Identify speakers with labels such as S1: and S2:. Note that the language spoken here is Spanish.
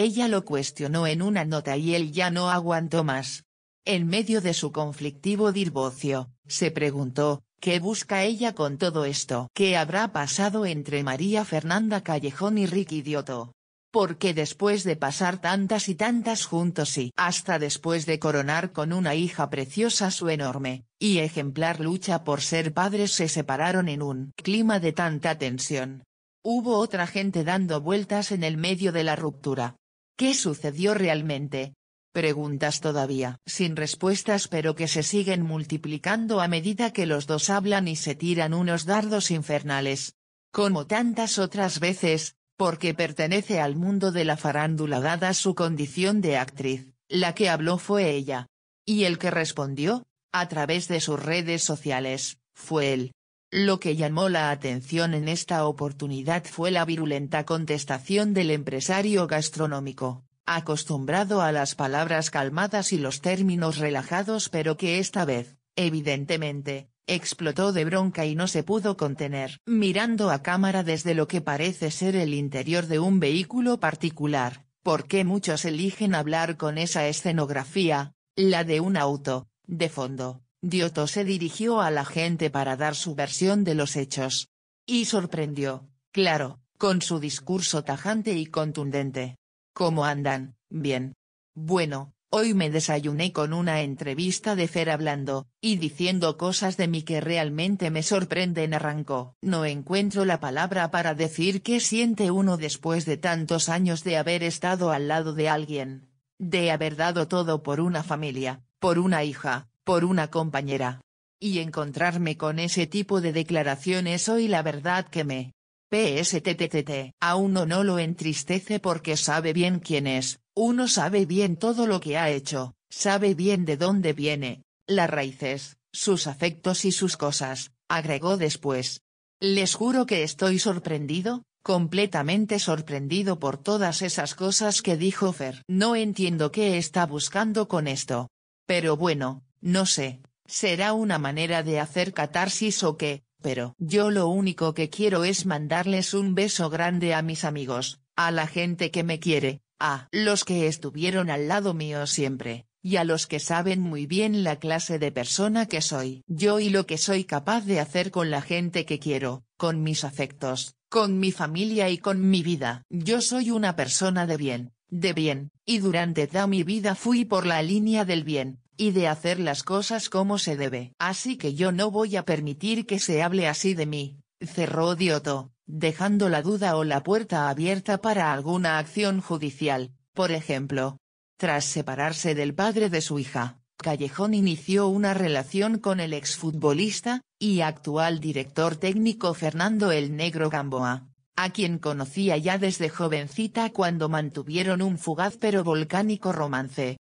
S1: Ella lo cuestionó en una nota y él ya no aguantó más. En medio de su conflictivo divorcio, se preguntó, ¿qué busca ella con todo esto? ¿Qué habrá pasado entre María Fernanda Callejón y Rick Idioto. Porque después de pasar tantas y tantas juntos y hasta después de coronar con una hija preciosa su enorme y ejemplar lucha por ser padres se separaron en un clima de tanta tensión. Hubo otra gente dando vueltas en el medio de la ruptura, ¿Qué sucedió realmente? Preguntas todavía sin respuestas pero que se siguen multiplicando a medida que los dos hablan y se tiran unos dardos infernales. Como tantas otras veces, porque pertenece al mundo de la farándula dada su condición de actriz, la que habló fue ella. Y el que respondió, a través de sus redes sociales, fue él. Lo que llamó la atención en esta oportunidad fue la virulenta contestación del empresario gastronómico, acostumbrado a las palabras calmadas y los términos relajados pero que esta vez, evidentemente, explotó de bronca y no se pudo contener. Mirando a cámara desde lo que parece ser el interior de un vehículo particular, ¿por qué muchos eligen hablar con esa escenografía, la de un auto, de fondo? Dioto se dirigió a la gente para dar su versión de los hechos. Y sorprendió, claro, con su discurso tajante y contundente. ¿Cómo andan? Bien. Bueno, hoy me desayuné con una entrevista de Fer hablando, y diciendo cosas de mí que realmente me sorprenden arrancó. No encuentro la palabra para decir qué siente uno después de tantos años de haber estado al lado de alguien. De haber dado todo por una familia, por una hija, por una compañera. Y encontrarme con ese tipo de declaraciones hoy la verdad que me... PSTTTT. A uno no lo entristece porque sabe bien quién es, uno sabe bien todo lo que ha hecho, sabe bien de dónde viene, las raíces, sus afectos y sus cosas, agregó después. Les juro que estoy sorprendido, completamente sorprendido por todas esas cosas que dijo Fer. No entiendo qué está buscando con esto. Pero bueno, no sé, será una manera de hacer catarsis o qué, pero yo lo único que quiero es mandarles un beso grande a mis amigos, a la gente que me quiere, a los que estuvieron al lado mío siempre, y a los que saben muy bien la clase de persona que soy. Yo y lo que soy capaz de hacer con la gente que quiero, con mis afectos, con mi familia y con mi vida. Yo soy una persona de bien, de bien, y durante toda mi vida fui por la línea del bien, y de hacer las cosas como se debe. Así que yo no voy a permitir que se hable así de mí, cerró Dioto, dejando la duda o la puerta abierta para alguna acción judicial, por ejemplo. Tras separarse del padre de su hija, Callejón inició una relación con el exfutbolista, y actual director técnico Fernando El Negro Gamboa, a quien conocía ya desde jovencita cuando mantuvieron un fugaz pero volcánico romance.